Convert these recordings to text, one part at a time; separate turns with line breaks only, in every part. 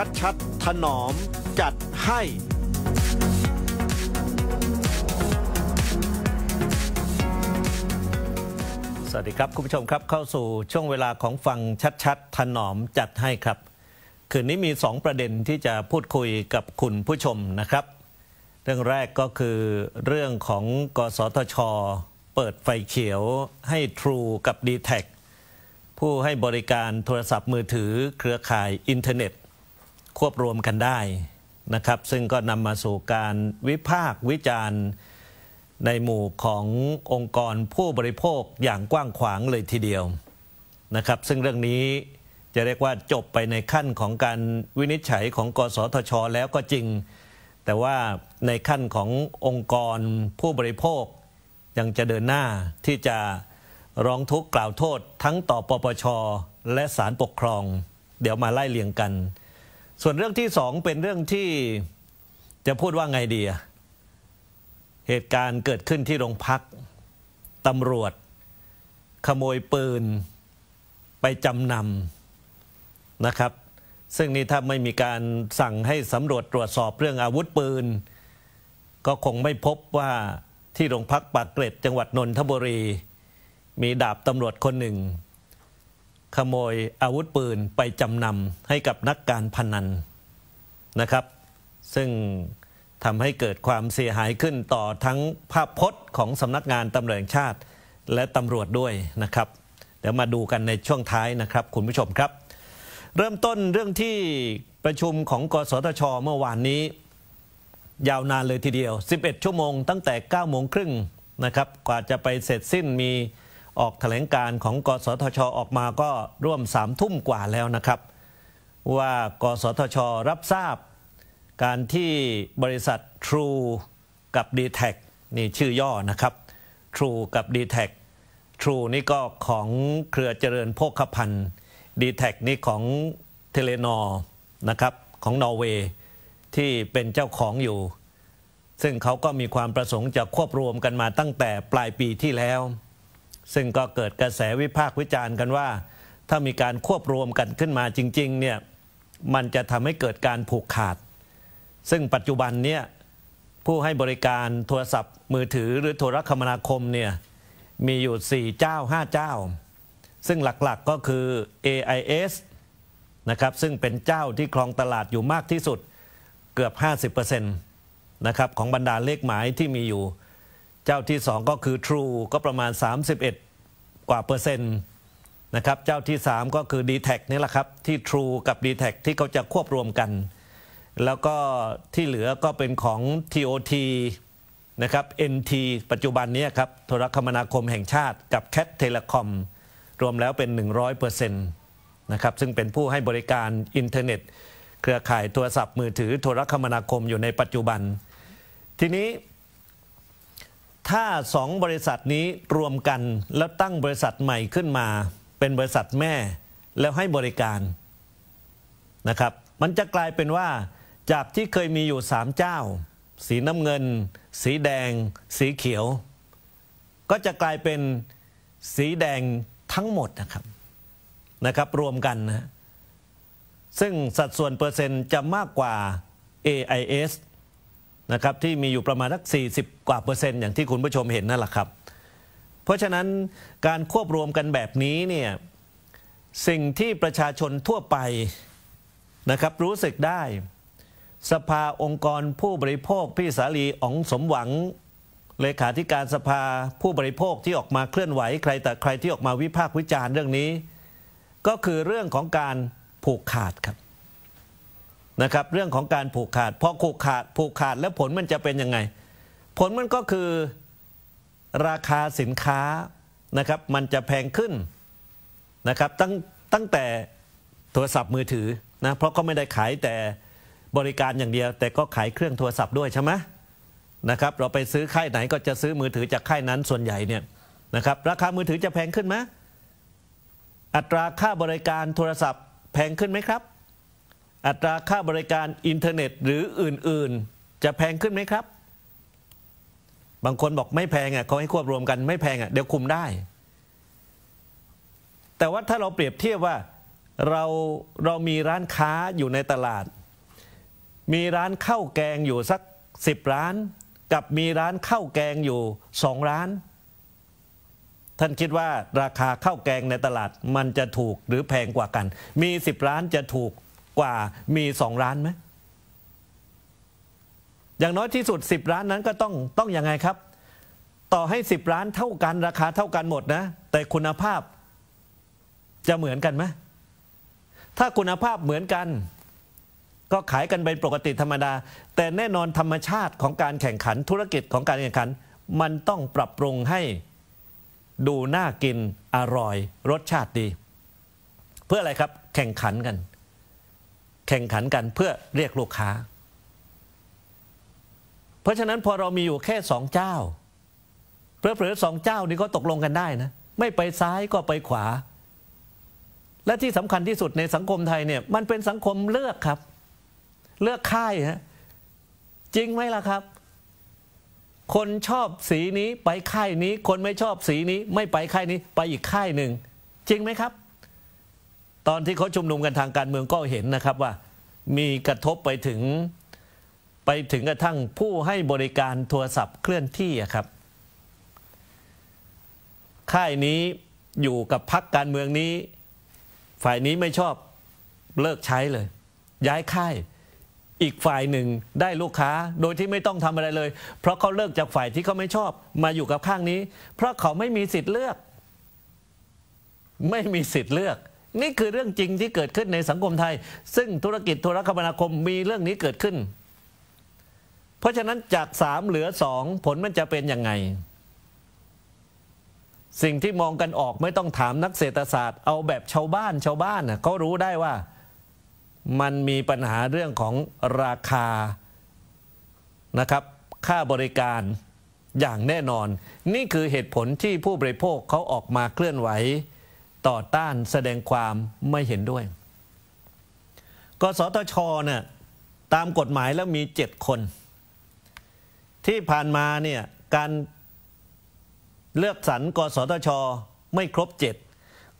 ชัดๆ ถนอมจัดให้ สวัสดีครับคุณผู้ชมครับเข้าสู่ช่วงเวลาของฟังชัดๆ ถนอมจัดให้ครับ คืนนี้มี 2 ประเด็นที่จะพูดคุยกับคุณผู้ชมนะครับ เรื่องแรกก็คือเรื่องของกสทช เปิดไฟเขียวให้ True กับ d t แทผู้ให้บริการโทรศัพท์มือถือเครือข่ายอินเทอร์เน็ตควบรวมกันได้นะครับซึ่งก็นำมาสู่การวิพากษ์วิจารณ์ในหมู่ขององค์กรผู้บริโภคอย่างกว้างขวางเลยทีเดียวนะครับ ซึ่งเรื่องนี้จะเรียกว่าจบไปในขั้นของการวินิจฉัยของกสทช แล้วก็จริง แต่ว่าในขั้นขององค์กรผู้บริโภคยังจะเดินหน้าที่จะร้องทุกข์กล่าวโทษทั้งต่อปปชและศาลปกครอง เดี๋ยวมาไล่เลียงกันส่วนเรื่องที่สองเป็นเรื่องที่จะพูดว่าไงดีเหตุการณ์เกิดขึ้นที่โรงพักตำรวจขโมยปืนไปจำนำนะครับ ซึ่งนี่ถ้าไม่มีการสั่งให้สำรวจตรวจสอบเรื่องอาวุธปืน ก็คงไม่พบว่าที่โรงพักปากเกร็ดจังหวัดนนทบุรี มีดาบตำรวจคนหนึ่งขโมยอาวุธปืน ไปจำนำให้กับนักการพนันนะครับ ซึ่งทำให้เกิดความเสียหายขึ้นต่อทั้งภาพพจน์ของสำนักงานตำรวจชาติและตำรวจด้วยนะครับ เดี๋ยวมาดูกันในช่วงท้ายนะครับ คุณผู้ชมครับ เริ่มต้นเรื่องที่ประชุมของกสทชเมื่อวานนี้ ยาวนานเลยทีเดียว 11 ชั่วโมง ตั้งแต่9โมงครึ่งนะครับกว่าจะไปเสร็จสิ้นมีออกแถลงการของกสทช ออกมาก็ร่วมสามทุ่มกว่าแล้วนะครับว่ากสทช รับทราบ การที่บริษัท True กับ d t แทนี่ชื่อย่อนะครับ True กับ d t แท True นี่ก็ของเครือเจริญโภคภัณฑ์ d t แทนี่ของเทเลนอ์นะครับของนอร์เวย์ที่เป็นเจ้าของอยู่ ซึ่งเขาก็มีความประสงค์จะควบรวมกันมาตั้งแต่ปลายปีที่แล้วซึ่งก็เกิดกระแสวิพากษ์วิจารณ์กันว่า ถ้ามีการควบรวมกันขึ้นมาจริงๆเนี่ย มันจะทำให้เกิดการผูกขาด ซึ่งปัจจุบันเนี่ย ผู้ให้บริการโทรศัพท์มือถือหรือโทรคมนาคมเนี่ย มีอยู่ 4 เจ้า 5 เจ้า ซึ่งหลักๆก็คือ AIS นะครับซึ่งเป็นเจ้าที่ครองตลาดอยู่มากที่สุดเกือบ 50%นะครับของบรรดาเลขหมายที่มีอยู่เจ้าที่2ก็คือ True ก็ประมาณ 31 กว่าเปอร์เซ็นต์นะครับเจ้าที่ 3 ก็คือ d t แทนี่แหละครับที่ True กับ d t แทที่เขาจะควบรวมกันแล้วก็ที่เหลือก็เป็นของ TOT นะครับ NT ปัจจุบันนี้ครับโทรคมนาคมแห่งชาติกับ Cat Telecom รวมแล้วเป็น 100%นะครับซึ่งเป็นผู้ให้บริการอินเทอร์เน็ต เครือข่ายโทรศัพท์มือถือโทรคมนาคม อยู่ในปัจจุบันทีนี้ถ้าสองบริษัทนี้รวมกันแล้วตั้งบริษัทใหม่ขึ้นมา เป็นบริษัทแม่แล้วให้บริการนะครับมันจะกลายเป็นว่า จากที่เคยมีอยู่สามเจ้า สีน้ำเงิน สีแดง สีเขียว ก็จะกลายเป็นสีแดงทั้งหมดนะครับนะครับรวมกันนะ ซึ่งสัดส่วนเปอร์เซ็นต์ จะมากกว่า AIS นะครับที่มีอยู่ประมาณสัก40กว่าเปอร์เซ็นต์อย่างที่คุณผู้ชมเห็นนั่นแหละครับ เพราะฉะนั้นการควบรวมกันแบบนี้เนี่ยสิ่งที่ประชาชนทั่วไปนะครับรู้สึกได้ สภาองค์กรผู้บริโภคพี่สาลีอ๋องสมหวัง เลขาธิการสภาผู้บริโภคที่ออกมาเคลื่อนไหว ใครแต่ใครที่ออกมาวิพากษ์วิจารณ์เรื่องนี้ ก็คือเรื่องของการผูกขาดครับนะครับเรื่องของการผูกขาดพอผูกขาดผูกขาดแล้วผลมันจะเป็นยังไงผลมันก็คือราคาสินค้านะครับมันจะแพงขึ้นนะครับ ตั้งตั้งแต่โทรศัพท์มือถือนะเพราะก็ไม่ได้ขายแต่บริการอย่างเดียว แต่ก็ขายเครื่องโทรศัพท์ด้วยใช่ไหมนะครับเราไปซื้อค่ายไหนก็จะซื้อมือถือจากค่ายนั้นส่วนใหญ่เนี่ยนะครับราคามือถือจะแพงขึ้นไหมอัตราค่าบริการโทรศัพท์แพงขึ้นไหมครับอัตราค่าบริการอินเทอร์เน็ตหรืออื่น ๆ จะแพงขึ้นไหมครับ บางคนบอกไม่แพงอ่ะเขาให้ควบรวมกันไม่แพงอ่ะเดี๋ยวคุมได้ แต่ว่าถ้าเราเปรียบเทียบว่าเราเรามีร้านค้าอยู่ในตลาด มีร้านข้าวแกงอยู่สักสิบร้าน กับมีร้านข้าวแกงอยู่สองร้าน ท่านคิดว่าราคาข้าวแกงในตลาดมันจะถูกหรือแพงกว่ากัน มีสิบร้านจะถูกกว่ามีสองร้านไหม อย่างน้อยที่สุด 10ร้านนั้นก็ต้องต้องอยังไงครับ ต่อให้ 10 ร้านเท่ากันราคาเท่ากันหมดนะ แต่คุณภาพจะเหมือนกันไหมถ้าคุณภาพเหมือนกัน ก็ขายกันเป็นปกติธรรมดา แต่แน่นอนธรรมชาติของการแข่งขันธุรกิจของการแข่งขัน มันต้องปรับปรุงให้ ดูน่ากินอร่อย รสชาติดี เพื่ออะไรครับแข่งขันกันแข่งขันกันเพื่อเรียกลูกค้า เพราะฉะนั้นพอเรามีอยู่แค่สองเจ้าเพื่อเผอสองเจ้านี้ก็ตกลงกันได้นะ ไม่ไปซ้ายก็ไปขวา และที่สำคัญที่สุดในสังคมไทยเนี่ยมันเป็นสังคมเลือกครับ เลือกค่ายฮะจริงไหมล่ะครับ คนชอบสีนี้ไปค่ายนี้คนไม่ชอบสีนี้ ไม่ไปค่ายนี้ไปอีกค่ายหนึ่ง จริงไหมครับตอนที่เขาชุมนุมกันทางการเมืองก็เห็นนะครับว่า มีกระทบไปถึงไปถึงกระทั่งผู้ให้บริการโทรศัพท์เคลื่อนที่ครับ ค่ายนี้อยู่กับพักการเมืองนี้ ฝ่ายนี้ไม่ชอบเลิกใช้เลย ย้ายค่าย อีกฝ่ายหนึ่งได้ลูกค้าโดยที่ไม่ต้องทำอะไรเลย เพราะเขาเลิกจากฝ่ายที่เขาไม่ชอบมาอยู่กับข้างนี้ เพราะเขาไม่มีสิทธิ์เลือก ไม่มีสิทธิ์เลือกนี่คือเรื่องจริงที่เกิดขึ้นในสังคมไทย ซึ่งธุรกิจโทรคมนาคมมีเรื่องนี้เกิดขึ้น เพราะฉะนั้นจากสามเหลือสองผลมันจะเป็นยังไง สิ่งที่มองกันออกไม่ต้องถามนักเศรษฐศาสตร์เอาแบบชาวบ้านชาวบ้านเขารู้ได้ว่ามันมีปัญหาเรื่องของราคานะครับ ค่าบริการอย่างแน่นอน นี่คือเหตุผลที่ผู้บริโภคเขาออกมาเคลื่อนไหวต่อต้านแสดงความไม่เห็นด้วย กสทชเนี่ยตามกฎหมายแล้วมีเจ็ดคน ที่ผ่านมาเนี่ยการเลือกสรรกสทชไม่ครบเจ็ด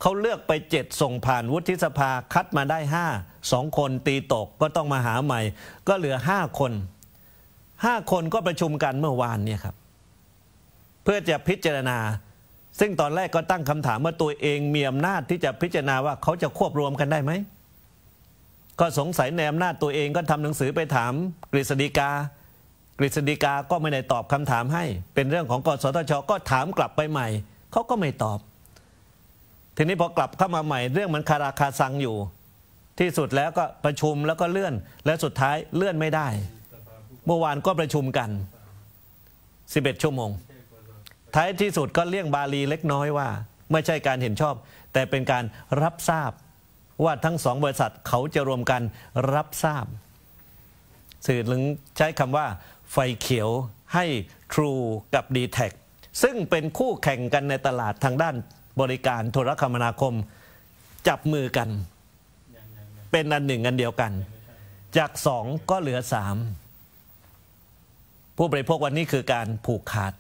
เขาเลือกไปเจ็ดส่งผ่านวุฒิสภาคัดมาได้ห้าสองคนตีตกก็ต้องมาหาใหม่ ก็เหลือห้าคนห้าคนก็ประชุมกันเมื่อวานเนี่ยครับ เพื่อจะพิจารณาซึ่งตอนแรกก็ตั้งคำถามว่า ตัวเองมีอำนาจที่จะพิจารณาว่าเขาจะควบรวมกันได้ไหม ก็สงสัยในอำนาจ ตัวเองก็ทำหนังสือไปถามกฤษฎีกากฤษฎีกาก็ไม่ได้ตอบคำถามให้ เป็นเรื่องของกสทช ก็ถามกลับไปใหม่ เขาก็ไม่ตอบ ทีนี้พอกลับเข้ามาใหม่ เรื่องมันคาราคาซังอยู่ ที่สุดแล้วก็ประชุมแล้วก็เลื่อน และสุดท้ายเลื่อนไม่ได้ เมื่อวานก็ประชุมกัน 11 ชั่วโมงท้ายที่สุดก็เลี่ยงบาลีเล็กน้อยว่า ไม่ใช่การเห็นชอบ แต่เป็นการรับทราบว่าทั้งสองบริษัทเขาจะรวมกันรับทราบ สื่อถึงใช้คำว่า ไฟเขียวให้ True กับ d t แทซึ่งเป็นคู่แข่งกันในตลาดทางด้านบริการโทรคมนาคม จับมือกัน เป็นอันหนึ่งอันเดียวกัน จากสองก็เหลือสามผู้บริโภควันนี้คือการผูกขาด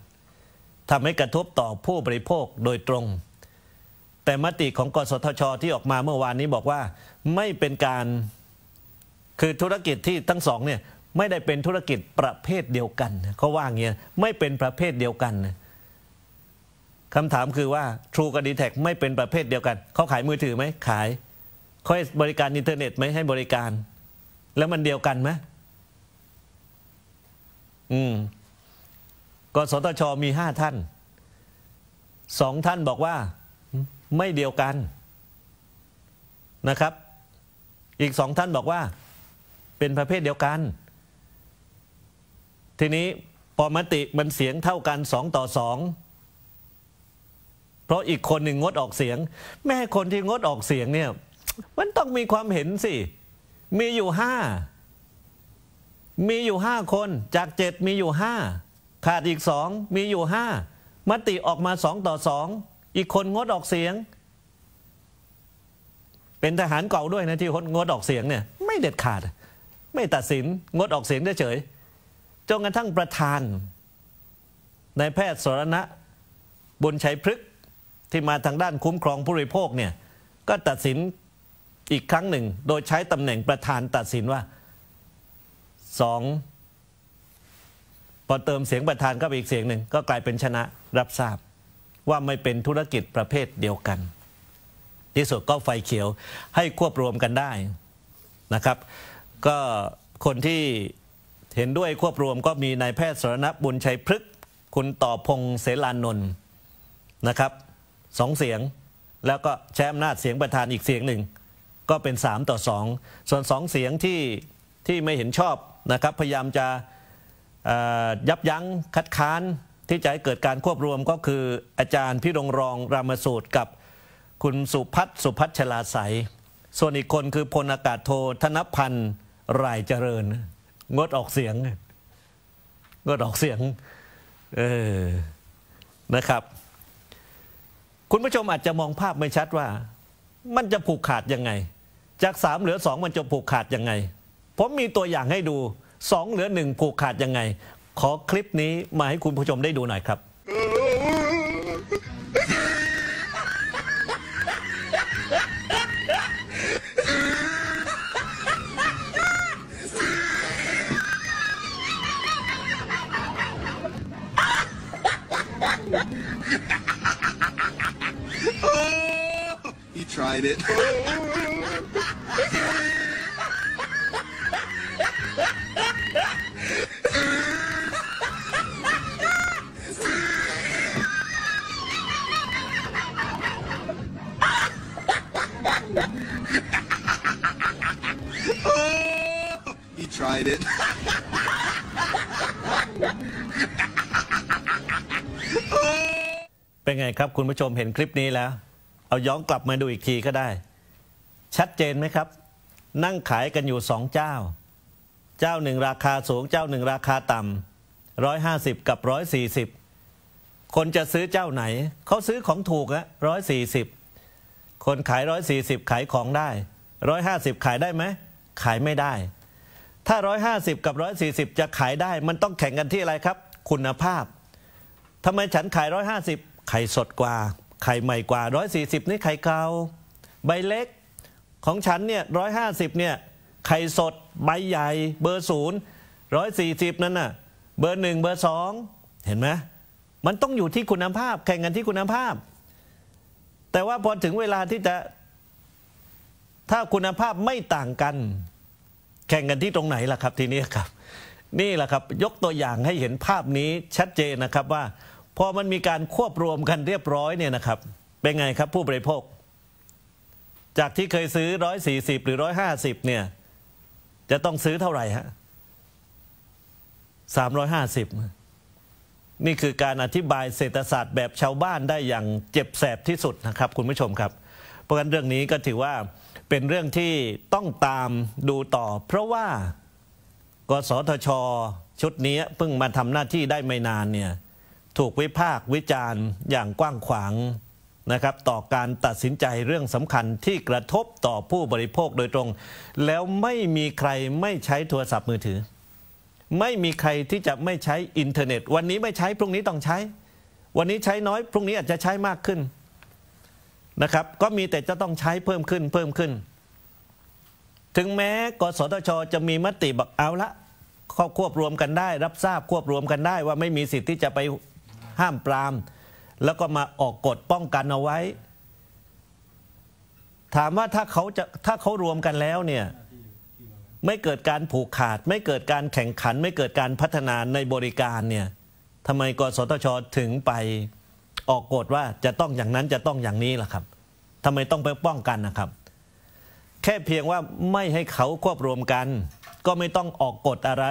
ทำให้กระทบต่อผู้บริโภคโดยตรง แต่มติของกสทช ที่ออกมาเมื่อวานนี้บอกว่า ไม่เป็นการ คือธุรกิจที่ทั้งสอง เนี่ย ไม่ได้เป็นธุรกิจประเภทเดียวกัน เขาว่าเงี้ยไม่เป็นประเภทเดียวกันคำถามคือว่า True กับดีแทไม่เป็นประเภทเดียวกัน เขาขายมือถือไหมขายเขาให้บริการอินเทอร์เน็ตไหมให้บริการ แล้วมันเดียวกันไหมอืมกสทชมีห้าท่าน สองท่านบอกว่าไม่เดียวกันนะครับ อีกสองท่านบอกว่า เป็นประเภทเดียวกัน ทีนี้พอมติมันเสียงเท่ากันสองต่อสอง เพราะอีกคนหนึ่งงดออกเสียง แม่คนที่งดออกเสียงเนี่ย มันต้องมีความเห็นสิ มีอยู่ห้า มีอยู่ห้าคนจากเจ็ดมีอยู่ห้าขาดอีกสองมีอยู่ห้ามติออกมาสองต่อสองอีกคนงดออกเสียง เป็นทหารเก่าด้วยนะที่งดออกเสียงเนี่ย ไม่เด็ดขาด ไม่ตัดสินงดออกเสียงเฉยจนกระทั่งประธานนายแพทย์สรณะบุญชัยพฤกษ์ที่มาทางด้านคุ้มครองผู้บริโภคเนี่ย ก็ตัดสินอีกครั้งหนึ่ง โดยใช้ตำแหน่งประธานตัดสินว่าสองพอเติมเสียงประธานก็ไปอีกเสียงหนึ่ง ก็กลายเป็นชนะรับทราบ ว่าไม่เป็นธุรกิจประเภทเดียวกัน ที่สุดก็ไฟเขียวให้ควบรวมกันได้นะครับ ก็คนที่เห็นด้วยควบรวมก็มีนายแพทย์สรณบุญชัยพฤกษ์คุณต่อพงเสลานนท์นะครับสองเสียงแล้วก็ใช้อำนาจเสียงประธานอีกเสียงหนึ่ง ก็เป็น 3 ต่อ 2 ส่วน2เสียงที่ที่ไม่เห็นชอบนะครับพยายามจะยับยั้งคัดค้านที่จะให้เกิดการควบรวมก็คือ อาจารย์พี่รงรอง รามสูตรกับ คุณสุพัฒสุพัฒชลาสายส่วนอีกคนคือพลอากาศโทธนพันธ์ รายเจริญ งดออกเสียงงดออกเสียง เออ นะครับ คุณผู้ชมอาจจะมองภาพไม่ชัดว่า มันจะผูกขาดยังไง จากสามเหลือสองมันจะผูกขาดยังไง ผมมีตัวอย่างให้ดูสองเหลือหนึ่งผูกขาดยังไง ขอคลิปนี้มาให้คุณผู้ชมได้ดูหน่อยครับ He tried it. he tried it. เป็นไงครับคุณผู้ชมเห็นคลิปนี้แล้ว เอาย้อนกลับมาดูอีกทีก็ได้ ชัดเจนไหมครับ นั่งขายกันอยู่สองเจ้า เจ้าหนึ่งราคาสูงเจ้าหนึ่งราคาต่ำร้อยห้าสิบกับร้อยสี่สิบคนจะซื้อเจ้าไหนเขาซื้อของถูกอะร้อยสี่สิบคนขายร้อยสี่สิบขายของได้ร้อยห้าสิบขายได้ไหมขายไม่ได้ ถ้า 150 กับ 140 จะขายได้ มันต้องแข่งกันที่อะไรครับ คุณภาพ ทำไมฉันขาย 150ไข่สดกว่าไข่ใหม่กว่า 140นี่ไข่เกา่าใบเล็ก ของฉันเนี่ย 150 เนี่ย ไข่สด ใบใหญ่ เบอร์ศูนย์140 นั่นน่ะ เบอร์หนึ่งเบอร์สองเห็นไหมมันต้องอยู่ที่คุณภาพ แข่งกันที่คุณภาพ แต่ว่าพอถึงเวลาที่จะ ถ้าคุณภาพไม่ต่างกันแข่งกันที่ตรงไหนล่ะครับทีนี้ครับ นี่แหละครับ ยกตัวอย่างให้เห็นภาพนี้ชัดเจนนะครับว่าพอมันมีการควบรวมกันเรียบร้อยเนี่ยนะครับ เป็นไงครับ ผู้บริโภค จากที่เคยซื้อ140 หรือ150 เนี่ย จะต้องซื้อเท่าไหร่ฮะ350 นี่คือการอธิบายเศรษฐศาสตร์แบบชาวบ้านได้อย่างเจ็บแสบที่สุดนะครับ คุณผู้ชมครับเพราะฉะนั้นเรื่องนี้ก็ถือว่าเป็นเรื่องที่ต้องตามดูต่อเพราะว่ากสทชชุดนี้เพิ่งมาทำหน้าที่ได้ไม่นานเนี่ยถูกวิพากษ์วิจารณ์อย่างกว้างขวางนะครับ ต่อการตัดสินใจเรื่องสำคัญที่กระทบต่อผู้บริโภคโดยตรง แล้วไม่มีใครไม่ใช้โทรศัพท์มือถือ ไม่มีใครที่จะไม่ใช้อินเทอร์เน็ต วันนี้ไม่ใช้พรุ่งนี้ต้องใช้ วันนี้ใช้น้อยพรุ่งนี้อาจจะใช้มากขึ้นนะครับก็มีแต่จะต้องใช้เพิ่มขึ้นเพิ่มขึ้น ถึงแม้กสทชจะมีมติบอกเอาละข้อควบรวมกันได้ รับทราบควบรวมกันได้ ว่าไม่มีสิทธิ์ที่จะไปห้ามปรามแล้วก็มาออกกฎป้องกันเอาไว้ ถามว่าถ้าเขาจะถ้าเขารวมกันแล้วเนี่ยไม่เกิดการผูกขาด ไม่เกิดการแข่งขัน ไม่เกิดการพัฒนาในบริการเนี่ยทำไมกสทชถึงไปออกกฎว่าจะต้องอย่างนั้นจะต้องอย่างนี้ล่ะครับทำไมต้องไปป้องกันนะครับ แค่เพียงว่าไม่ให้เขาควบรวมกัน ก็ไม่ต้องออกกฎอะไร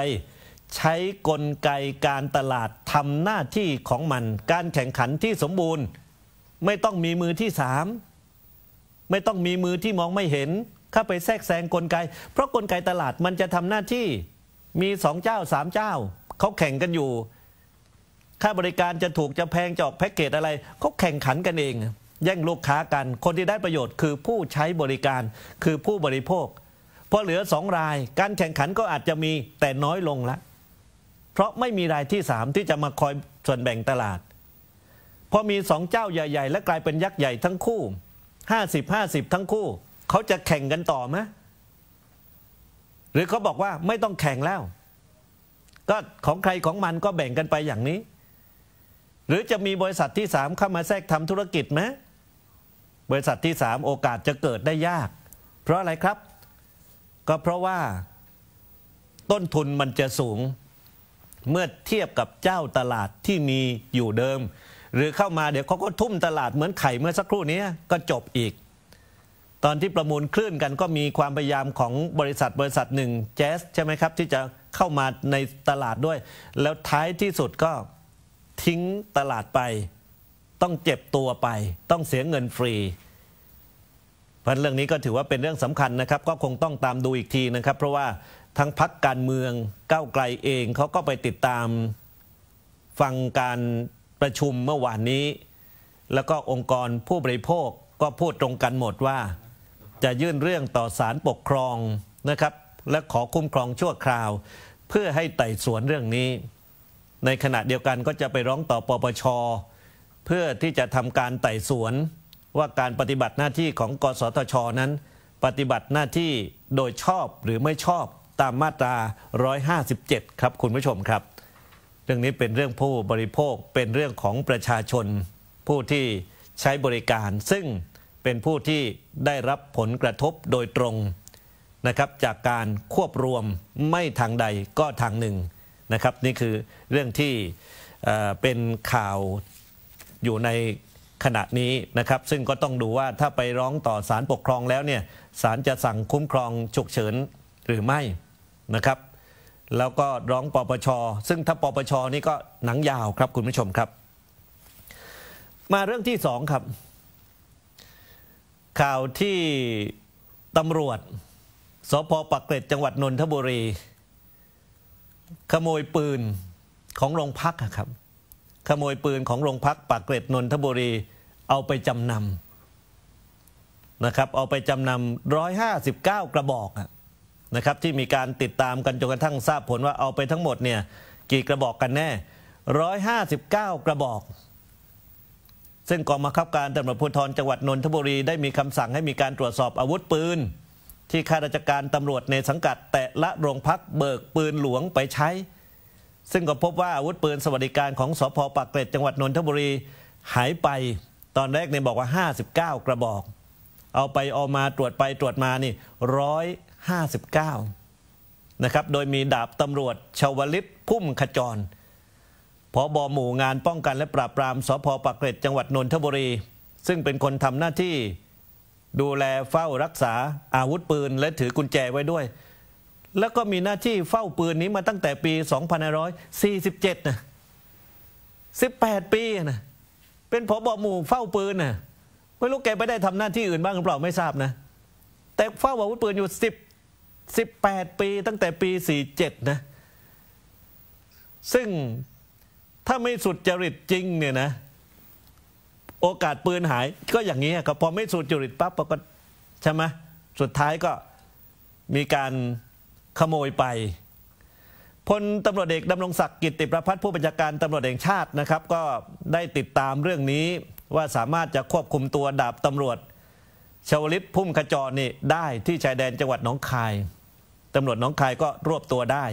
ใช้กลไกการตลาดทำหน้าที่ของมัน การแข่งขันที่สมบูรณ์ ไม่ต้องมีมือที่สามไม่ต้องมีมือที่มองไม่เห็นเข้าไปแทรกแซงกลไก เพราะกลไกตลาดมันจะทำหน้าที่ มีสองเจ้าสามเจ้าเขาแข่งกันอยู่ค่าบริการจะถูกจะแพงจอกแพ็กเกจอะไรเขาแข่งขันกันเอง แย่งลูกค้ากัน คนที่ได้ประโยชน์คือผู้ใช้บริการคือผู้บริโภคพอเหลือสองรายการแข่งขันก็อาจจะมีแต่น้อยลงละเพราะไม่มีรายที่สามที่จะมาคอยส่วนแบ่งตลาดพอมีสองเจ้าใหญ่ ๆ และกลายเป็นยักษ์ใหญ่ทั้งคู่หห้้าสิบาสิบทั้งคู่เขาจะแข่งกันต่อไหมหรือเขาบอกว่าไม่ต้องแข่งแล้ว ก็ของใครของมันก็แบ่งกันไปอย่างนี้หรือจะมีบริษัทที่สามเข้ามาแทรกทำธุรกิจไหมบริษัทที่สามโอกาสจะเกิดได้ยาก เพราะอะไรครับ ก็เพราะว่าต้นทุนมันจะสูงเมื่อเทียบกับเจ้าตลาดที่มีอยู่เดิม หรือเข้ามาเดี๋ยวเขาก็ทุ่มตลาดเหมือนไข่เมื่อสักครู่นี้ก็จบอีก ตอนที่ประมูลคลื่นกันก็มีความพยายามของบริษัทบริษัทหนึ่งแจสใช่ไหมครับที่จะเข้ามาในตลาดด้วย แล้วท้ายที่สุดก็ทิ้งตลาดไปต้องเจ็บตัวไป ต้องเสียเงินฟรี เพรนเรื่องนี้ก็ถือว่าเป็นเรื่องสำคัญนะครับ ก็คงต้องตามดูอีกทีนะครับ เพราะว่าทั้งพักการเมือง ก้าวไกลเอง เขาก็ไปติดตาม ฟังการประชุมเมื่อวานนี้ แล้วก็องค์กรผู้บริโภคก็พูดตรงกันหมดว่า จะยื่นเรื่องต่อศาลปกครองนะครับ และขอคุ้มครองชั่วคราว เพื่อให้ไต่สวนเรื่องนี้ในขณะเดียวกันก็จะไปร้องต่อปปชเพื่อที่จะทำการไต่สวน ว่าการปฏิบัติหน้าที่ของกสทชนั้น ปฏิบัติหน้าที่โดยชอบหรือไม่ชอบตามมาตรา 157 ครับคุณผู้ชมครับเรื่องนี้เป็นเรื่องผู้บริโภคเป็นเรื่องของประชาชน ผู้ที่ใช้บริการ ซึ่งเป็นผู้ที่ได้รับผลกระทบโดยตรงนะครับจากการควบรวมไม่ทางใดก็ทางหนึ่งนะครับนี่คือเรื่องที่เป็นข่าวอยู่ในขณะนี้นะครับซึ่งก็ต้องดูว่าถ้าไปร้องต่อศาลปกครองแล้วเนี่ยศาลจะสั่งคุ้มครองฉุกเฉิน หรือไม่นะครับ แล้วก็ร้องปปชซึ่งถ้าปปชนี่ก็หนังยาวครับคุณผู้ชมครับ มาเรื่องที่สองครับ ข่าวที่ตำรวจสพปักเกร็ดจังหวัดนนทบุรีขโมยปืนของโรงพักครับขโมยปืนของโรงพักปากเกร็ดนนทบุรีเอาไปจำนำนะครับเอาไปจำนำร้อยหาสิบเก้ากระบอกนะครับที่มีการติดตามกันจนกระทั่งทราบผลว่าเอาไปทั้งหมดเนี่ยกี่กระบอกกันแน่ร้อยหาสิบเก้ากระบอก ซึ่งกองบังคับการตำรวจภูธรจังหวัดนนทบุรีได้มีคำสั่งให้มีการตรวจสอบอาวุธปืนที่ข้าราชการตำรวจในสังกัดแต่ละโรงพักเบิกปืนหลวงไปใช้ ซึ่งก็พบว่าอาวุธปืนสวัสดิการของสพปากเกร็ดจังหวัดนนทบุรีหายไปตอนแรกเนี่ยบอกว่า 59 กระบอก เอาไปเอามาตรวจไปตรวจมานี่ร้อยห้าสิบเก้านะครับโดยมีดาบตำรวจชาวลิศพุ่มขจร พอบอหมู่งานป้องกันและปราบปรามสพปากเกร็ดจังหวัดนนทบุรี ซึ่งเป็นคนทำหน้าที่ดูแลเฝ้ารักษาอาวุธปืนและถือกุญแจไว้ด้วย แล้วก็มีหน้าที่เฝ้าปืนนี้มาตั้งแต่ปี 2547นะ18 ปีนะเป็นผบหมู่เฝ้าปืนนะไม่รู้แกไปได้ทำหน้าที่อื่นบ้างหรือเปล่าไม่ทราบนะ แต่เฝ้าอาวุธปืนอยู่10 18 ปีตั้งแต่ปี 47 นะ ซึ่งถ้าไม่สุดจริตจริงเนี่ยนะโอกาสปืนหายก็อย่างนี้ครับพอไม่สูจุริตปั๊บก็ใช่ไหมสุดท้ายก็มีการขโมยไปพลตำรวจเอกดำรงศักดิ์กิติประพัฒน์ผู้บัญชาการตำรวจแห่งชาตินะครับ ก็ได้ติดตามเรื่องนี้ว่าสามารถจะควบคุมตัวดาบตำรวจชาวลิตพุ่มขจรนี่ได้ที่ชายแดนจังหวัดหนองคายตำรวจหนองคายก็รวบตัวได้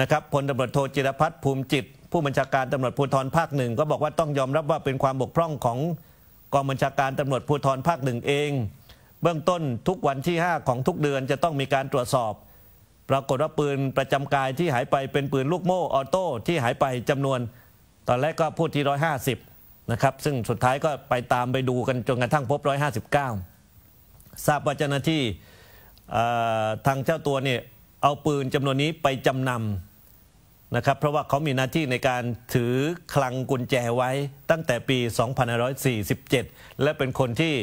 นะครับพลตำรวจโทจิรพัฒน์ภูมิจิตผู้บัญชาการตำรวจภูธรภาคหนึ่งก็บอกว่าต้องยอมรับว่าเป็นความบกพร่องของกองบัญชาการตำรวจภูธรภาคหนึ่งเองเบื้องต้นทุกวันที่ 5 ของทุกเดือนจะต้องมีการตรวจสอบ ปรากฏว่าปืนประจำกายที่หายไปเป็นปืนลูกโม่ออโต้ที่หายไปจำนวนตอนแรกก็พูดที่ 150นะครับซึ่งสุดท้ายก็ไปตามไปดูกันจนกระทั่งพบ159 ทราบว่าเจ้าหน้าที่ทางเจ้าตัวเนี่ยเอาปืนจำนวนนี้ไปจำนำนะครับเพราะว่าเขามีหน้าที่ในการถือคลังกุญแจไว้ตั้งแต่ปี 2547 และเป็นคนที่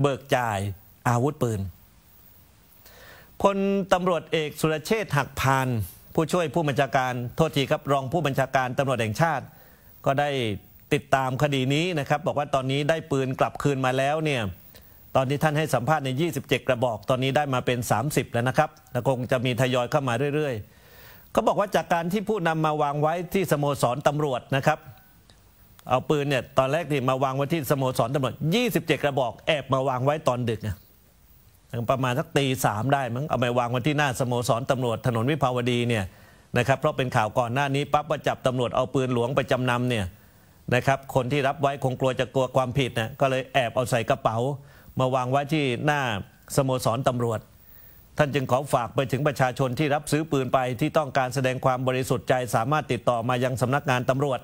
เบิกจ่ายอาวุธปืนพลตำรวจเอกสุรเชษฐ์หักพานผู้ช่วยผู้บัญชาการโทษทีครับรองผู้บัญชาการตำรวจแห่งชาติ ก็ได้ติดตามคดีนี้นะครับบอกว่าตอนนี้ได้ปืนกลับคืนมาแล้วเนี่ยตอนที่ท่านให้สัมภาษณ์ใน 27 กระบอกตอนนี้ได้มาเป็น 30 แล้วนะครับ และคงจะมีทยอยเข้ามาเรื่อยๆเขาบอกว่าจากการที่ผู้นำมาวางไว้ที่สโมสรตำรวจนะครับ เอาปืนเนี่ยตอนแรกที่มาวางไว้ที่สโมสรตำรวจ 27 กระบอกแอบมาวางไว้ตอนดึกนะประมาณสักตีสามได้มั้งเอาไปวางไว้ที่หน้าสโมสรตำรวจ ถนนวิภาวดีเนี่ยนะครับเพราะเป็นข่าวก่อนหน้านี้ปั๊บว่าจับตำรวจเอาปืนหลวงไปจำนำเนี่ยนะครับคนที่รับไว้คงกลัวจะกลัวความผิดนะก็เลยแอบเอาใส่กระเป๋า มาวางไว้ที่หน้าสโมสรตำรวจท่านจึงขอฝากไปถึงประชาชนที่รับซื้อปืนไปที่ต้องการแสดงความบริสุทธิ์ใจสามารถติดต่อมายังสำนักงานตำรวจ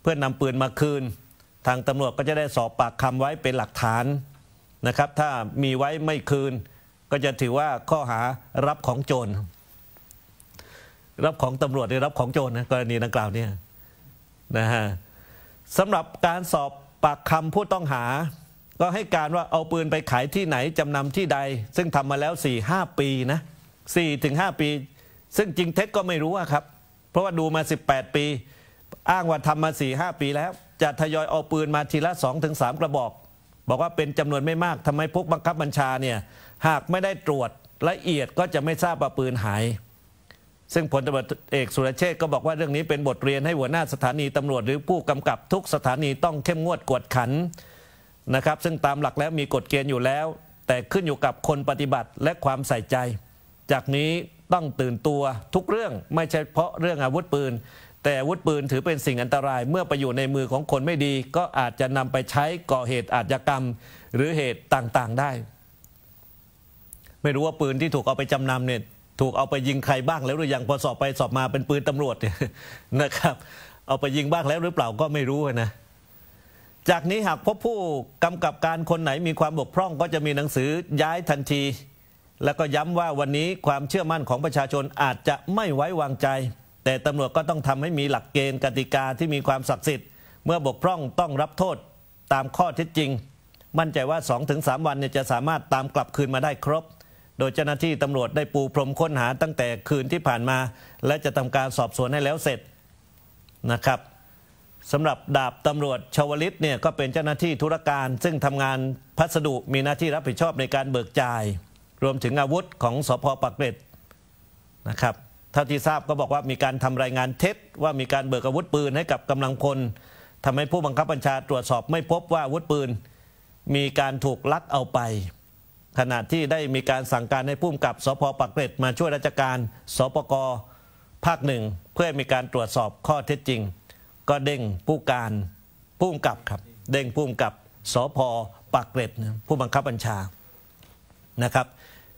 เพื่อนำปืนมาคืน ทางตำรวจก็จะได้สอบปากคำไว้เป็นหลักฐานนะครับถ้ามีไว้ไม่คืน ก็จะถือว่าข้อหารับของโจรรับของตำรวจหรือรับของโจรนะกรณีดังกล่าวเนี่ยนะฮะสำหรับการสอบปากคำผู้ต้องหาก็ให้การว่าเอาปืนไปขายที่ไหน จำนำที่ใด ซึ่งทำมาแล้ว 4 5 ปีนะ4ถึง5ปี ซึ่งจริงเท็จก็ไม่รู้อะครับ เพราะว่าดูมา 18 ปี อ้างว่าทำมา 4 5 ปีแล้วจะทยอยเอาปืนมาทีละ 2-3ถึงกระบอก บอกว่าเป็นจำนวนไม่มากทำไมพวกบังคับบัญชาเนี่ย หากไม่ได้ตรวจละเอียดก็จะไม่ทราบว่าปืนหาย ซึ่งพลตำรวจเอกสุรเชษก็บอกว่าเรื่องนี้เป็นบทเรียนให้หัวหน้าสถานีตำรวจหรือผู้กำกับทุกสถานีต้องเข้มงวดกวดขันนะครับซึ่งตามหลักแล้วมีกฎเกณฑ์อยู่แล้ว แต่ขึ้นอยู่กับคนปฏิบัติและความใส่ใจ จากนี้ต้องตื่นตัวทุกเรื่องไม่ใช่เพราะเรื่องอาวุธปืน แต่อาวุธปืนถือเป็นสิ่งอันตราย เมื่อไปอยู่ในมือของคนไม่ดี ก็อาจจะนำไปใช้ก่อเหตุอาชญากรรม หรือเหตุต่างๆได้ ไม่รู้ว่าปืนที่ถูกเอาไปจำนำเนี่ยถูกเอาไปยิงใครบ้างแล้วหรือยังพอสอบไปสอบมาเป็นปืนตำรวจนะครับ เอาไปยิงบ้างแล้วหรือเปล่าก็ไม่รู้นะจากนี้หากพบผู้กำกับการคนไหนมีความบกพร่องก็จะมีหนังสือย้ายทันที และก็ย้ำว่าวันนี้ความเชื่อมั่นของประชาชนอาจจะไม่ไว้วางใจ แต่ตำรวจก็ต้องทำให้มีหลักเกณฑ์กติกาที่มีความศักดิ์สิทธิ์ เมื่อบกพร่องต้องรับโทษตามข้อเท็จจริง มั่นใจว่า 2-3 วันเนี่ยจะสามารถตามกลับคืนมาได้ครบ โดยเจ้าหน้าที่ตำรวจได้ปูพรมค้นหาตั้งแต่คืนที่ผ่านมา และจะทำการสอบสวนให้แล้วเสร็จนะครับสำหรับ ดาบตำรวจชวลิตเนี่ยก็เป็นเจ้าหน้าที่ธุรการ ซึ่งทำงานพัสดุมีหน้าที่รับผิดชอบในการเบิกจ่าย รวมถึงอาวุธของสพปักเกร็ดนะครับเท่าที่ทราบก็บอกว่ามีการทำรายงานเท็จ ว่ามีการเบิกอาวุธปืนให้กับกำลังพลทำให้ผู้บังคับบัญชาตรวจสอบไม่พบว่าอาวุธปืน มีการถูกลักเอาไปขณะที่ได้มีการสั่งการให้ผู้กับสพปักเกร็ดมาช่วยราชการสปกภาคหนึ่งเพื่อมีการตรวจสอบข้อเท็จจริงก็เด้งผู้การผู้กกับครับ เด้งผู้กกับสพปากเกร็ดผู้บังคับบัญชานะครับ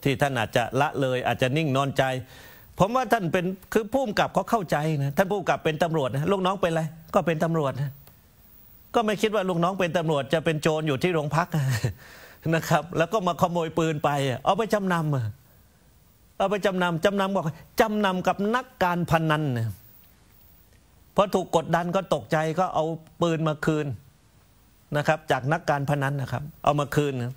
ที่ท่านอาจจะละเลยอาจจะนิ่งนอนใจผมว่าท่านเป็น คือผู้กกับเขาเข้าใจนะท่านผู้กับเป็นตำรวจนะลูกน้องเป็นอะไรก็เป็นตำรวจนะก็ไม่คิดว่าลูกน้องเป็นตำรวจ จะเป็นโจรอยู่ที่โรงพักนะครับ แล้วก็มาขโมยปืนไป เอาไปจำนำเอาไปจำนำจำนำบอกจำนำกับนักการพนันเนี่ยพอถูกกดดันก็ตกใจก็เอาปืนมาคืนนะครับ จากนักการพนันนะครับ เอามาคืนนะ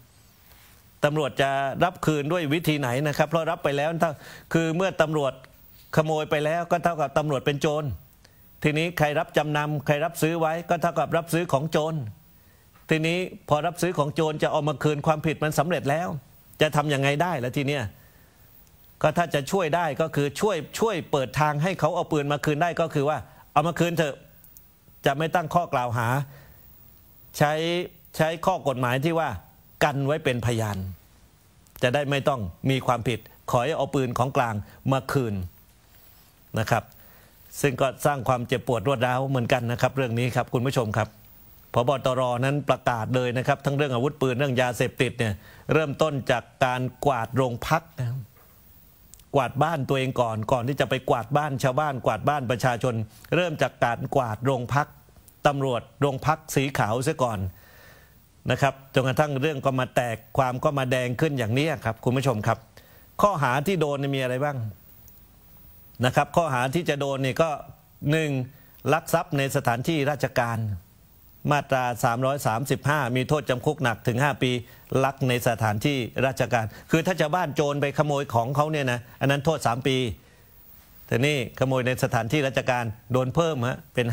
ตำรวจจะรับคืนด้วยวิธีไหนนะครับเพราะรับไปแล้วถ้าคือเมื่อตำรวจขโมยไปแล้ว ก็เท่ากับตำรวจเป็นโจร ทีนี้ใครรับจำนำใครรับซื้อไว้ ก็เท่ากับรับซื้อของโจรทีนี้พอรับซื้อของโจรจะเอามาคืนความผิดมันสำเร็จแล้ว จะทำยังไงได้แล้วทีเนี้ยก็ถ้าจะช่วยได้ก็คือช่วยช่วยเปิดทางให้เขาเอาปืนมาคืนได้ก็คือว่าเอามาคืนเถอะจะไม่ตั้งข้อกล่าวหา ใช้ใช้ข้อกฎหมายที่ว่า กันไว้เป็นพยาน จะได้ไม่ต้องมีความผิดขอให้เอาปืนของกลางมาคืนนะครับ ซึ่งก็สร้างความเจ็บปวดรวดร้าวเหมือนกันนะครับ เรื่องนี้ครับ คุณผู้ชมครับพบตรนั้นประกาศเลยนะครับ ทั้งเรื่องอาวุธปืนเรื่องยาเสพติดเนี่ยเริ่มต้นจากการกวาดโรงพักนะครับกวาดบ้านตัวเองก่อนก่อนที่จะไปกวาดบ้านชาวบ้าน กวาดบ้านประชาชน เริ่มจากการกวาดโรงพักตำรวจโรงพักสีขาวซะก่อนนะครับจนกระทั่งเรื่องก็มาแตกความก็มาแดงขึ้นอย่างนี้ครับคุณผู้ชมครับ ข้อหาที่โดนมีอะไรบ้างนะครับ ข้อหาที่จะโดนเนี่ยก็หนึ่งลักทรัพย์ในสถานที่ราชการมาตรา 335 มีโทษจำคุกหนักถึง 5 ปี ลักในสถานที่ราชการ คือถ้าชาวบ้านโจรไปขโมยของเขาเนี่ยนะ อันนั้นโทษ 3 ปี แต่นี่ขโมยในสถานที่ราชการ โดนเพิ่มฮะเป็น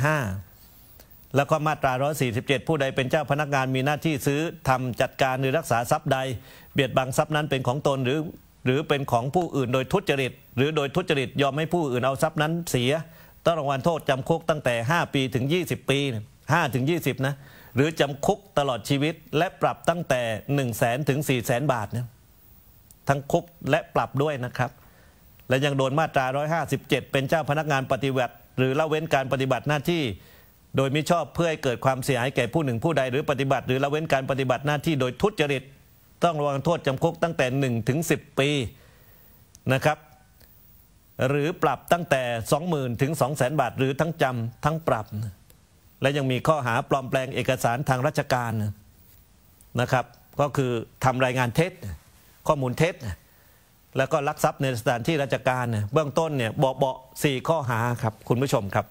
5 แล้วก็มาตรา 147 ผู้ใดเป็นเจ้าพนักงานมีหน้าที่ซื้อทำจัดการหรือรักษาทรัพย์ใด เบียดบังทรัพย์นั้นเป็นของตนหรือหรือเป็นของผู้อื่นโดยทุจริต หรือโดยทุจริตยอมให้ผู้อื่นเอาทรัพย์นั้นเสีย ต้องระวังโทษจำคุกตั้งแต่ 5 ปีถึง 20 ปีเนี่ย5ถึง20นะหรือจำคุกตลอดชีวิต และปรับตั้งแต่ 1 0 0 0 0แสนถึง4 0 0แสนบาทเนี่ยทั้งคุกและปรับด้วยนะครับ และยังโดนมาตรา 157 เป็นเจ้าพนักงานปฏิบัติหรือละเว้นการปฏิบัติหน้าที่ โดยมิชอบเพื่อให้เกิดความเสียหายแก่ผู้หนึ่งผู้ใดหรือปฏิบัติ หรือละเว้นการปฏิบัติหน้าที่โดยทุจริตต้องระวังโทษจำคุกตั้งแต่1ถึง10 ปีนะครับ หรือปรับตั้งแต่20,000ถึง2 0 0 0 0นบาทหรือทั้งจำทั้งปรับและยังมีข้อหาปลอมแปลงเอกสารทางราชการนะครับ ก็คือทำรายงานเท็จ ข้อมูลเท็จแล้วก็ลักทรัพย์ในสถานที่ราชการเบื้องต้นเนี่ยเบาเบาสี่ข้อหาครับคุณผู้ชมครับ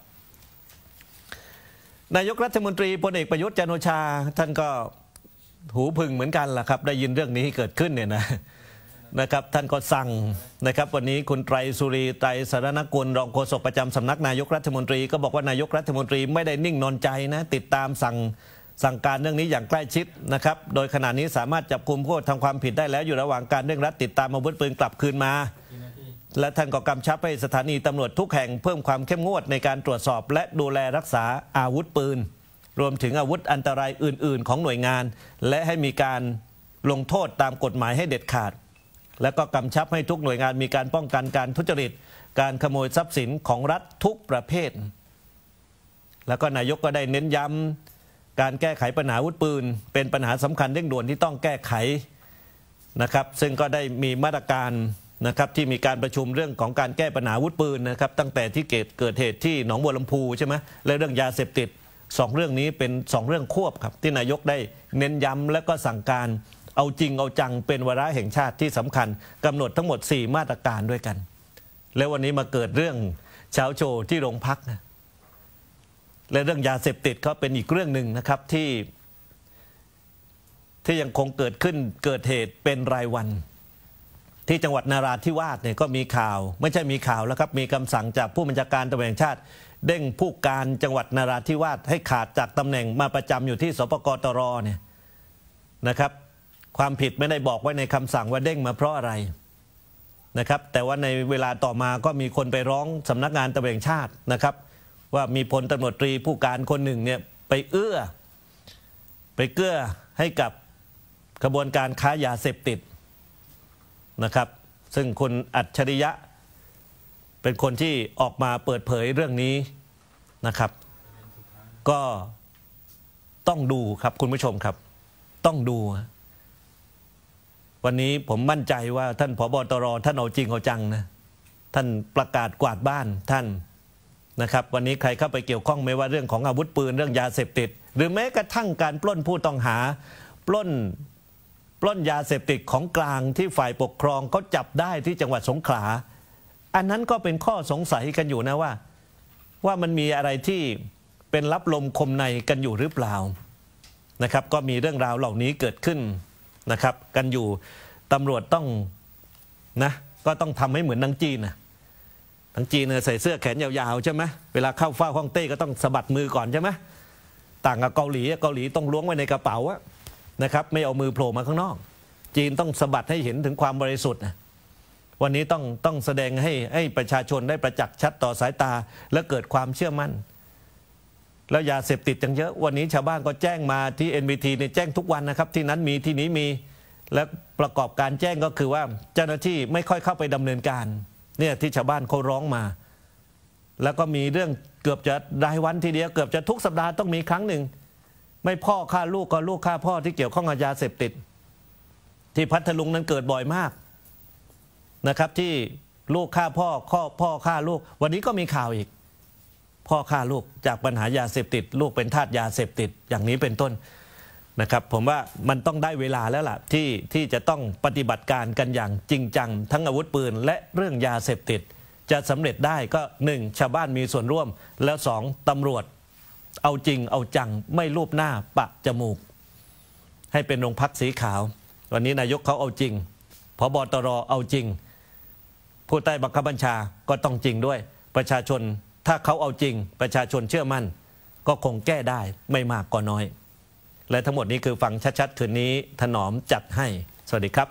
นายกรัฐมนตรีพลเอกประยุทธ์จันโอชาท่านก็หูพึงเหมือนกันล่ะครับ ได้ยินเรื่องนี้เกิดขึ้นเนี่ยนะนะครับท่านก็สั่งนะครับวันนี้คุณไตรสุรีไตรสารนกุลรองโฆษกประจำสำนัก นายกรัฐมนตรีก็บอกว่านายกรัฐมนตรีไม่ได้นิ่งนอนใจนะติดตามสั่งสั่งการเรื่องนี้อย่างใกล้ชิดนะครับโดยขณะนี้สามารถจับกลุมผู้ทำความผิดได้แล้วอยู่ระหว่างการเร่งรัดติดตามอาวุธปืนกลับคืนมา และท่านก็กำชับให้สถานีตำรวจทุกแห่งเพิ่มความเข้มงวด ในการตรวจสอบและดูแลรักษาอาวุธปืน รวมถึงอาวุธอันตรายอื่น ๆ ของหน่วยงาน และให้มีการลงโทษตามกฎหมายให้เด็ดขาดและก็กำชับให้ทุกหน่วยงานมีการป้องกันการทุจริต การขโมยทรัพย์สินของรัฐทุกประเภท แล้วก็นายกก็ได้เน้นย้ำการแก้ไขปัญหาวุธปืน เป็นปัญหาสำคัญเร่งด่วนที่ต้องแก้ไขนะครับซึ่งก็ได้มีมาตรการนะครับที่มีการประชุมเรื่องของการแก้ปัญหาวุธปืนนะครับตั้งแต่ที่เกิดเหตุที่หนองบัวลำพูใช่ไหมและเรื่องยาเสพติด 2 เรื่องนี้เป็น 2 เรื่องควบครับที่นายกได้เน้นย้ำและก็สั่งการเอาจริงเอาจังเป็นวาระแห่งชาติที่สำคัญกำหนดทั้งหมด 4 มาตรการด้วยกัน แล้ววันนี้มาเกิดเรื่องเช้าโชว์ที่โรงพักนะและเรื่องยาเสพติดก็เป็นอีกเรื่องหนึ่งนะครับที่ที่ยังคงเกิดขึ้นเกิดเหตุเป็นรายวัน ที่จังหวัดนาราธิวาสเนี่ยก็มีข่าว ไม่ใช่มีข่าวแล้วครับมีคำสั่งจากผู้บัญชาการตำรวจแห่งชาติ เด้งผู้การจังหวัดนาราธิวาสให้ขาดจากตำแหน่งมาประจำอยู่ที่สปกตรเนี่ยนะครับความผิดไม่ได้บอกไว้ในคำสั่งว่าเด้งมาเพราะอะไรนะครับ แต่ว่าในเวลาต่อมาก็มีคนไปร้องสำนักงานตำรวจแห่งชาตินะครับ ว่ามีพลตำรวจตรีผู้การคนหนึ่งเนี่ย ไปเอื้อ ไปเกื้อให้กับกระบวนการค้ายาเสพติดนะครับ ซึ่งคุณอัจฉริยะเป็นคนที่ออกมาเปิดเผยเรื่องนี้นะครับ ก็ต้องดูครับ คุณผู้ชมครับ ต้องดูวันนี้ผมมั่นใจว่าท่านผบตรท่านเอาจริงเอาจังนะท่านประกาศกวาดบ้านท่านนะครับ วันนี้ใครเข้าไปเกี่ยวข้องไม่ว่าเรื่องของอาวุธปืนเรื่องยาเสพติดหรือแม้กระทั่งการปล้นผู้ต้องหาปล้นปล้นยาเสพติดของกลางที่ฝ่ายปกครองเขาจับได้ที่จังหวัดสงขลาอันนั้นก็เป็นข้อสงสัยกันอยู่นะว่า ว่ามันมีอะไรที่เป็นรับลมคมในกันอยู่หรือเปล่านะครับ ก็มีเรื่องราวเหล่านี้เกิดขึ้นนะครับกันอยู่ตำรวจต้องนะก็ต้องทำให้เหมือนนังจีนนะนังจีนเนี่ยใส่เสื้อแขนยาวๆใช่ไหมเวลาเข้าเฝ้าห้องเต้ก็ต้องสะบัดมือก่อนใช่ไหมต่างกับเกาหลีเกาหลีต้องล้วงไว้ในกระเป๋านะครับไม่เอามือโผล่มาข้างนอก จีนต้องสะบัดให้เห็นถึงความบริสุทธิ์นะวันนี้ต้องต้องแสดงให้ให้ประชาชนได้ประจักษ์ชัดต่อสายตาและเกิดความเชื่อมั่นแล้วยาเสพติดยังเยอะวันนี้ชาวบ้านก็แจ้งมาที่ NBT ในีแจ้งทุกวันนะครับ ที่นั้นมีที่นี้มีและประกอบการแจ้งก็คือว่าเจ้าหน้าที่ไม่ค่อยเข้าไปดำเนินการ เนี่ยที่ชาวบ้านเขาร้องมา แล้วก็มีเรื่องเกือบจะรายวันทีเดียวเกือบจะทุกสัปดาห์ต้องมีครั้งหนึ่งไม่พ่อฆ่าลูกก็ลูกฆ่าพ่อที่เกี่ยวข้องกับยาเสพติด ที่พัทลุงนั้นเกิดบ่อยมากนะครับ ที่ลูกฆ่าพ่อพ่อฆ่าลูก วันนี้ก็มีข่าวอีกพ่อฆ่าลูกจากปัญหายาเสพติดลูกเป็นทาสยาเสพติดอย่างนี้เป็นต้นนะครับ ผมว่ามันต้องได้เวลาแล้วล่ะที่ที่จะต้องปฏิบัติการกันอย่างจริงจัง ทั้งอาวุธปืนและเรื่องยาเสพติด จะสำเร็จได้ก็ 1. ชาวบ้านมีส่วนร่วมแล้ว 2. ตำรวจ เอาจริง เอาจังไม่รูปหน้าปะจมูกให้เป็นโรงพักสีขาว วันนี้นายกเขาเอาจริงพบตรเอาจริง ผู้ใต้บังคับบัญชาก็ต้องจริงด้วยประชาชนถ้าเขาเอาจริงประชาชนเชื่อมั่น ก็คงแก้ได้ไม่มากก็น้อย และทั้งหมดนี้คือฟังชัดๆคืนนี้ถนอมจัดให้ สวัสดีครับ